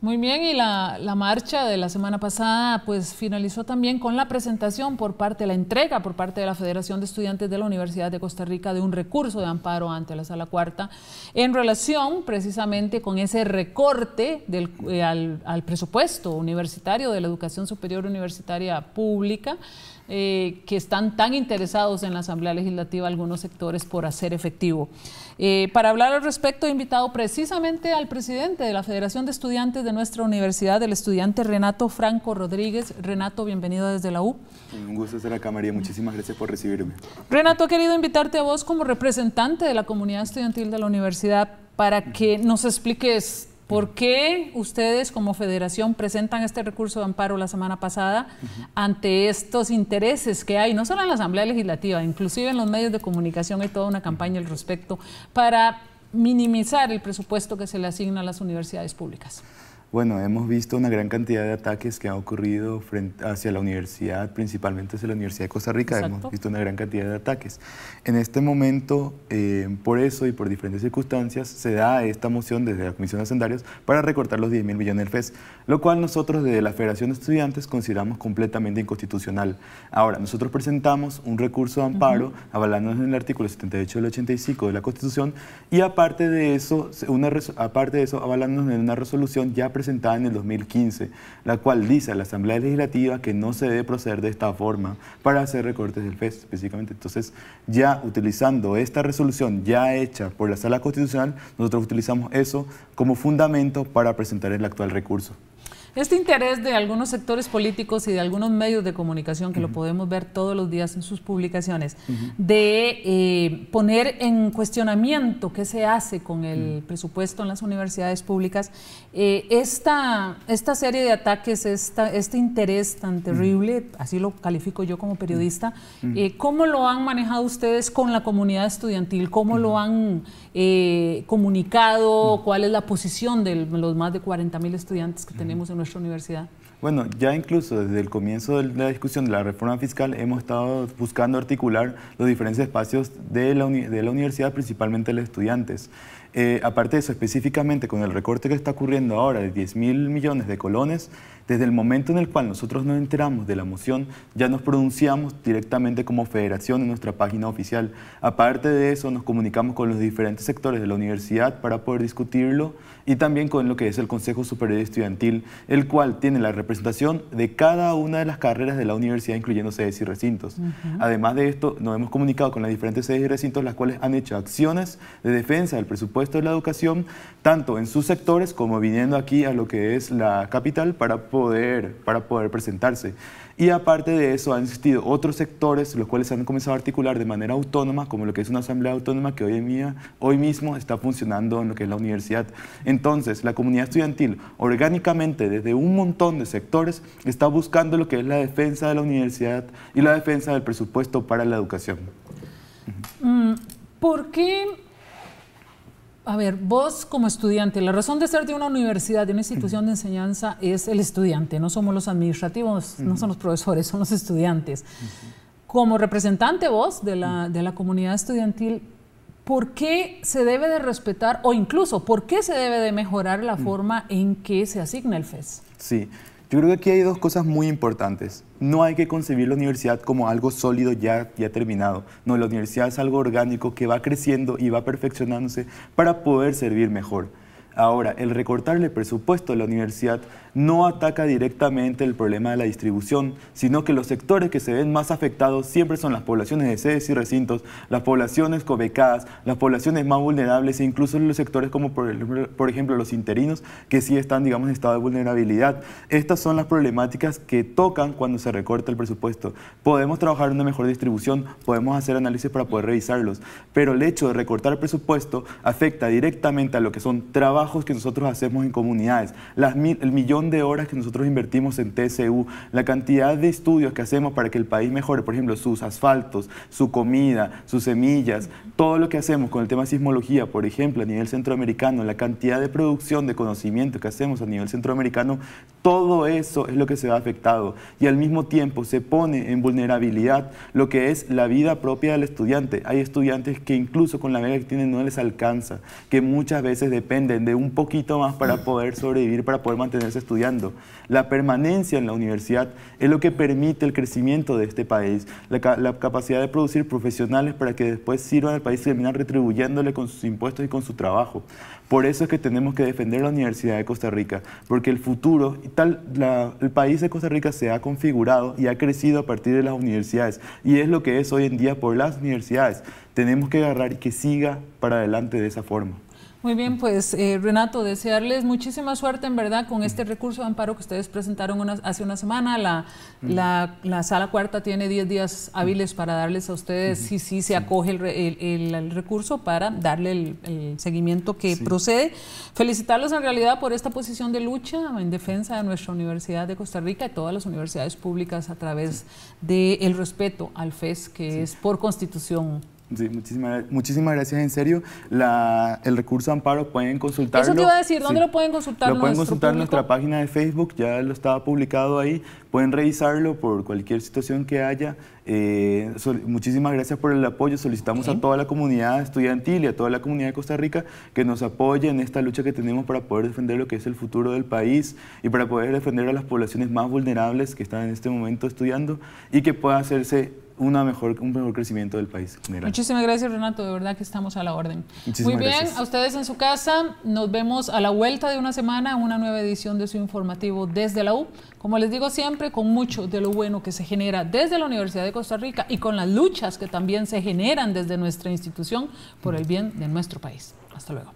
Muy bien, y la, la, marcha de la semana pasada pues finalizó también con la presentación por parte, la entrega por parte de la Federación de Estudiantes de la Universidad de Costa Rica de un recurso de amparo ante la Sala Cuarta en relación precisamente con ese recorte del, eh, al presupuesto universitario de la educación superior universitaria pública eh, que están tan interesados en la Asamblea Legislativa, algunos sectores, por hacer efectivo. Eh, para hablar al respecto, he invitado precisamente al presidente de la Federación de Estudiantes de nuestra universidad, el estudiante Renato Franco Rodríguez. Renato, bienvenido desde la U. Un gusto estar acá, María. Muchísimas gracias por recibirme. Renato, he querido invitarte a vos como representante de la comunidad estudiantil de la universidad para que nos expliques ¿Por qué ustedes como federación presentan este recurso de amparo la semana pasada ante estos intereses que hay, no solo en la Asamblea Legislativa, inclusive en los medios de comunicación hay toda una campaña al respecto, para minimizar el presupuesto que se le asigna a las universidades públicas? Bueno, hemos visto una gran cantidad de ataques que han ocurrido hacia la universidad, principalmente hacia la Universidad de Costa Rica. Hemos visto una gran cantidad de ataques. En este momento, eh, por eso y por diferentes circunstancias, se da esta moción desde la Comisión de Hacendarios para recortar los 10 mil millones del FES, lo cual nosotros desde la Federación de Estudiantes consideramos completamente inconstitucional. Ahora, nosotros presentamos un recurso de amparo avalándonos en el artículo 78 del 85 de la Constitución y aparte de eso, una aparte de eso avalándonos en una resolución ya presentada en el 2015, la cual dice a la Asamblea Legislativa que no se debe proceder de esta forma para hacer recortes del FES específicamente. Entonces, ya utilizando esta resolución ya hecha por la Sala Constitucional, nosotros utilizamos eso como fundamento para presentar el actual recurso. Este interés de algunos sectores políticos y de algunos medios de comunicación, que lo podemos ver todos los días en sus publicaciones, de eh, poner en cuestionamiento qué se hace con el presupuesto en las universidades públicas, eh, esta, esta serie de ataques, esta, este interés tan terrible, así lo califico yo como periodista, eh, ¿cómo lo han manejado ustedes con la comunidad estudiantil? ¿Cómo lo han comunicado? ¿Cuál es la posición de los más de 40 mil estudiantes que tenemos en nuestra universidad? Bueno, ya incluso desde el comienzo de la discusión de la reforma fiscal hemos estado buscando articular los diferentes espacios de la, universidad, principalmente los estudiantes. Eh, aparte de eso, específicamente con el recorte que está ocurriendo ahora de 10 mil millones de colones, desde el momento en el cual nosotros nos enteramos de la moción, ya nos pronunciamos directamente como federación en nuestra página oficial. Aparte de eso, nos comunicamos con los diferentes sectores de la universidad para poder discutirlo y también con lo que es el Consejo Superior Estudiantil, el cual tiene la representación de cada una de las carreras de la universidad, incluyendo sedes y recintos. Además de esto, nos hemos comunicado con las diferentes sedes y recintos, las cuales han hecho acciones de defensa del presupuesto de la educación, tanto en sus sectores como viniendo aquí a lo que es la capital para poder, para poder presentarse. Y aparte de eso, han existido otros sectores, los cuales han comenzado a articular de manera autónoma, como lo que es una asamblea autónoma que hoy, en día, hoy mismo está funcionando en lo que es la universidad. Entonces, la comunidad estudiantil, orgánicamente, desde un montón de sectores, está buscando lo que es la defensa de la universidad y la defensa del presupuesto para la educación. Mm, ¿Por qué a ver, vos como estudiante, la razón de ser de una universidad, de una institución de enseñanza, es el estudiante, no somos los administrativos, no son los profesores, son los estudiantes. Como representante vos de la, de la, comunidad estudiantil, ¿por qué se debe de respetar o incluso por qué se debe de mejorar la forma en que se asigna el FES? Sí, yo creo que aquí hay dos cosas muy importantes. No hay que concebir la universidad como algo sólido ya, ya terminado. No, la universidad es algo orgánico que va creciendo y va perfeccionándose para poder servir mejor. Ahora, el recortar el presupuesto de la universidad no ataca directamente el problema de la distribución, sino que los sectores que se ven más afectados siempre son las poblaciones de sedes y recintos, las poblaciones cobecadas, las poblaciones más vulnerables e incluso los sectores como por, ejemplo los interinos que sí están digamos en estado de vulnerabilidad. Estas son las problemáticas que tocan cuando se recorta el presupuesto. Podemos trabajar en una mejor distribución, podemos hacer análisis para poder revisarlos, pero el hecho de recortar el presupuesto afecta directamente a lo que son trabajos que nosotros hacemos en comunidades, las el millón de horas que nosotros invertimos en TCU, la cantidad de estudios que hacemos para que el país mejore, por ejemplo, sus asfaltos, su comida, sus semillas, todo lo que hacemos con el tema sismología, por ejemplo, a nivel centroamericano, la cantidad de producción de conocimiento que hacemos a nivel centroamericano, todo eso es lo que se va afectado y al mismo tiempo se pone en vulnerabilidad lo que es la vida propia del estudiante. Hay estudiantes que incluso con la vida que tienen no les alcanza, que muchas veces dependen de un poquito más para mm. poder sobrevivir, para poder mantenerse estudiando. La permanencia en la universidad es lo que permite el crecimiento de este país, la, capacidad de producir profesionales para que después sirvan al país y terminan retribuyéndole con sus impuestos y con su trabajo. Por eso es que tenemos que defender la Universidad de Costa Rica, porque el futuro, tal, el país de Costa Rica se ha configurado y ha crecido a partir de las universidades, y es lo que es hoy en día por las universidades. Tenemos que agarrar y que siga para adelante de esa forma. Muy bien, pues eh, Renato, desearles muchísima suerte en verdad con este recurso de amparo que ustedes presentaron hace una semana. La, la, sala cuarta tiene 10 días hábiles para darles a ustedes, si se acoge el, el, recurso, para darle el, seguimiento que procede. Felicitarlos en realidad por esta posición de lucha en defensa de nuestra Universidad de Costa Rica y todas las universidades públicas a través del respeto al FES, que es por constitución Sí, muchísimas gracias, en serio. La, el recurso amparo pueden consultarlo. Eso te iba a decir, ¿dónde lo pueden consultar? Lo pueden consultar en nuestra página de Facebook, ya lo estaba publicado ahí. Pueden revisarlo por cualquier situación que haya. Eh, muchísimas gracias por el apoyo. Solicitamos a toda la comunidad estudiantil y a toda la comunidad de Costa Rica que nos apoye en esta lucha que tenemos para poder defender lo que es el futuro del país y para poder defender a las poblaciones más vulnerables que están en este momento estudiando y que pueda hacerse una mejor, un mejor crecimiento del país Muchísimas gracias, Renato. De verdad que estamos a la orden. Muy bien, a ustedes en su casa. Nos vemos a la vuelta de una semana en una nueva edición de su informativo desde la U. Como les digo siempre, con mucho de lo bueno que se genera desde la Universidad de Costa Rica y con las luchas que también se generan desde nuestra institución por el bien de nuestro país. Hasta luego.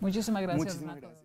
Muchísimas gracias, Renato.